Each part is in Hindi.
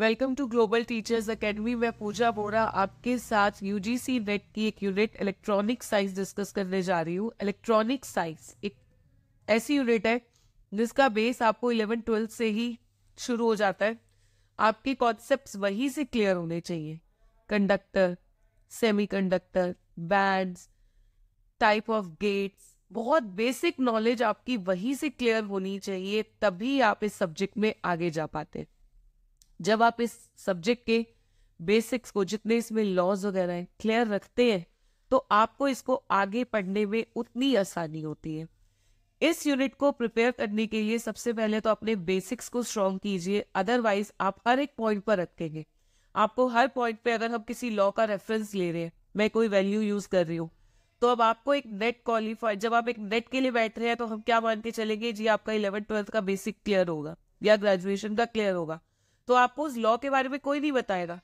welcome to global teachers academy मैं पूजा बोरा आपके साथ यूजीसी नेट की एक यूनिट इलेक्ट्रॉनिक साइंस डिस्कस करने जा रही हूँ इलेक्ट्रॉनिक साइंस एक ऐसी यूनिट है जिसका बेस आपको इलेवन ट्वेल्थ से ही शुरू हो जाता है आपके कॉन्सेप्ट वहीं से क्लियर होने चाहिए conductor semiconductor band type of gates बहुत बेसिक नॉलेज आपकी वहीं से क्लियर होनी चाहिए तभी आप इस सब्जेक्ट में आगे जा पाते हैं जब आप इस सब्जेक्ट के बेसिक्स को जितने इसमें लॉज वगैरह हैं क्लियर रखते हैं तो आपको इसको आगे पढ़ने में उतनी आसानी होती है इस यूनिट को प्रिपेयर करने के लिए सबसे पहले तो अपने बेसिक्स को स्ट्रॉन्ग कीजिए अदरवाइज आप हर एक पॉइंट पर रखेंगे आपको हर पॉइंट पे अगर हम किसी लॉ का रेफरेंस ले रहे हैं मैं कोई वैल्यू यूज कर रही हूँ तो अब आपको एक नेट क्वालिफाई जब आप एक नेट के लिए बैठ रहे हैं तो हम क्या मान के चलेंगे जी आपका इलेवन ट्वेल्थ का बेसिक क्लियर होगा या ग्रेजुएशन का क्लियर होगा तो आपको उस लॉ के बारे में कोई नहीं बताएगा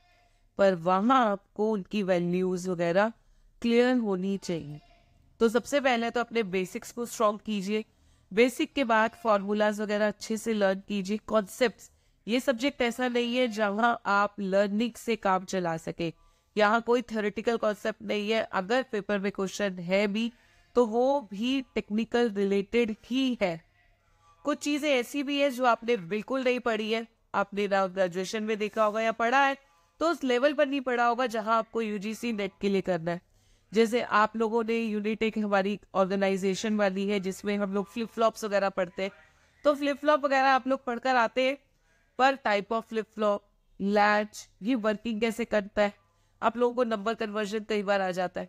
पर वहाँ आपको उनकी वैल्यूज़ वगैरह क्लियर होनी चाहिए तो सबसे पहले तो अपने बेसिक्स को स्ट्रॉन्ग कीजिए बेसिक के बाद फार्मूलाज वगैरह अच्छे से लर्न कीजिए कॉन्सेप्ट ये सब्जेक्ट ऐसा नहीं है जहाँ आप लर्निंग से काम चला सके यहाँ कोई थ्योरेटिकल कॉन्सेप्ट नहीं है अगर पेपर में क्वेश्चन है भी तो वो भी टेक्निकल रिलेटेड ही है कुछ चीज़ें ऐसी भी है जो आपने बिल्कुल नहीं पढ़ी है आपने ग्रेजुएशन में देखा होगा या पढ़ा है तो उस लेवल पर नहीं पढ़ा होगा जहां आपको यूजीसी नेट के लिए करना है जैसे आप लोगों ने एक हमारी ऑर्गेनाइजेशन वाली है जिसमें हम लोग फ्लिप फ्लॉप्स वगैरह पढ़ते हैं तो फ्लिप फ्लॉप वगैरह आप लोग पढ़कर आते हैं पर type of flip flop latch ये वर्किंग कैसे करता है आप लोगों को नंबर कन्वर्जन कई बार आ जाता है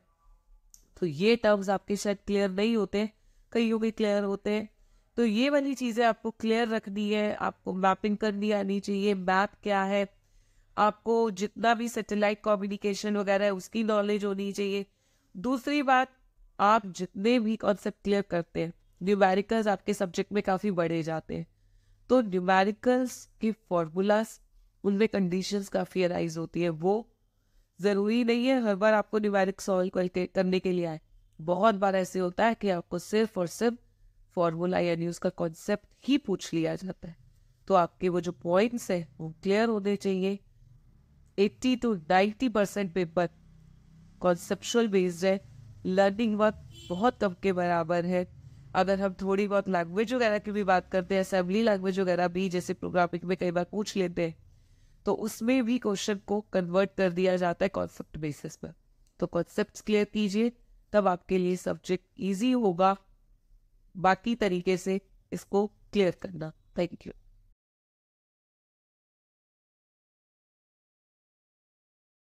तो ये टर्म्स आपके शायद क्लियर नहीं होते कईयों के क्लियर होते हैं तो ये वाली चीज़ें आपको क्लियर रखनी है आपको मैपिंग करनी आनी चाहिए मैप क्या है आपको जितना भी सेटेलाइट कम्युनिकेशन वगैरह है उसकी नॉलेज होनी चाहिए दूसरी बात आप जितने भी कॉन्सेप्ट क्लियर करते हैं न्यूमेरिकल्स आपके सब्जेक्ट में काफ़ी बढ़े जाते हैं तो न्यूमेरिकल्स की फॉर्मूलाज उनमें कंडीशंस काफ़ी अराइज होती है वो ज़रूरी नहीं है हर बार आपको न्यूमेरिक सॉल्व करके करने के लिए आए बहुत बार ऐसे होता है कि आपको सिर्फ और सिर्फ फॉर्मूला यानी उसका कॉन्सेप्ट ही पूछ लिया जाता है तो आपके वो जो पॉइंट्स हैं वो क्लियर होने चाहिए eighty two ninety percent paper conceptual based है लर्निंग वक्त बहुत कम के बराबर है अगर हम थोड़ी बहुत लैंग्वेज वगैरह की भी बात करते हैं असेंबली लैंग्वेज वगैरह भी जैसे प्रोग्रामिंग में कई बार पूछ लेते हैं तो उसमें भी क्वेश्चन को कन्वर्ट कर दिया जाता है कॉन्सेप्ट बेसिस पर तो कॉन्सेप्ट क्लियर कीजिए तब आपके लिए सब्जेक्ट ईजी होगा बाकी तरीके से इसको क्लियर करना थैंक यू